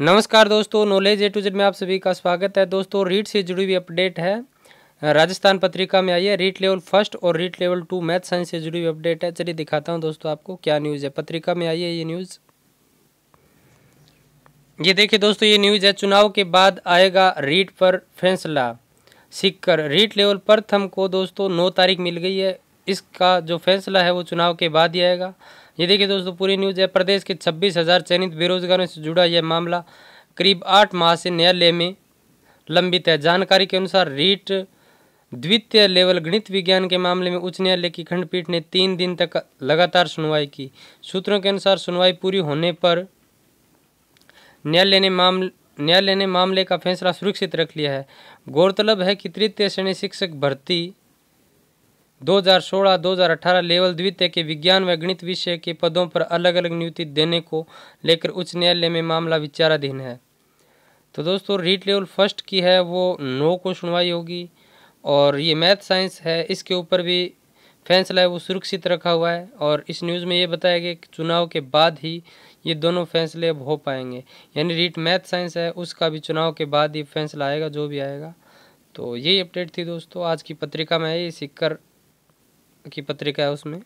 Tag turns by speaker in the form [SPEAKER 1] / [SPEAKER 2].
[SPEAKER 1] नमस्कार दोस्तों knowledge a to Z में आप सभी का स्वागत है दोस्तों रीट से जुड़ी हुई अपडेट है राजस्थान पत्रिका में आई है रीट लेवल फर्स्ट और REET level two math science से जुड़ी हुई अपडेट है चलिए दिखाता हूँ दोस्तों आपको क्या न्यूज़ है पत्रिका में आई है ये न्यूज़ ये देखिए दोस्तों ये न्यूज़ है चुनाव के बाद आएगा रीट पर फैसला सीख कर रीट लेवल प्रथम को दोस्तों नौ तारीख मिल गई है इसका जो फैसला है वो चुनाव के बाद ही आएगा ये देखिए दोस्तों पूरी न्यूज़ है प्रदेश के छब्बीस हज़ार चयनित बेरोजगारों से जुड़ा यह मामला करीब आठ माह से न्यायालय में लंबित है जानकारी के अनुसार रीट द्वितीय लेवल गणित विज्ञान के मामले में उच्च न्यायालय की खंडपीठ ने तीन दिन तक लगातार सुनवाई की सूत्रों के अनुसार सुनवाई पूरी होने पर न्यायालय ने मामले न्यायालय ने मामले का फैसला सुरक्षित रख लिया है गौरतलब है कि तृतीय श्रेणी शिक्षक भर्ती 2016-2018 लेवल द्वितीय के विज्ञान व गणित विषय के पदों पर अलग अलग नियुक्ति देने को लेकर उच्च न्यायालय में मामला विचाराधीन है तो दोस्तों रीट लेवल फर्स्ट की है वो नौ को सुनवाई होगी और ये मैथ साइंस है इसके ऊपर भी फैसला है वो सुरक्षित रखा हुआ है और इस न्यूज़ में ये बताया गया कि चुनाव के बाद ही ये दोनों फैसले अब हो पाएंगे यानी रीट मैथ साइंस है उसका भी चुनाव के बाद ही फैसला आएगा जो भी आएगा तो यही अपडेट थी दोस्तों आज की पत्रिका में ये सीख की पत्रिका है उसमें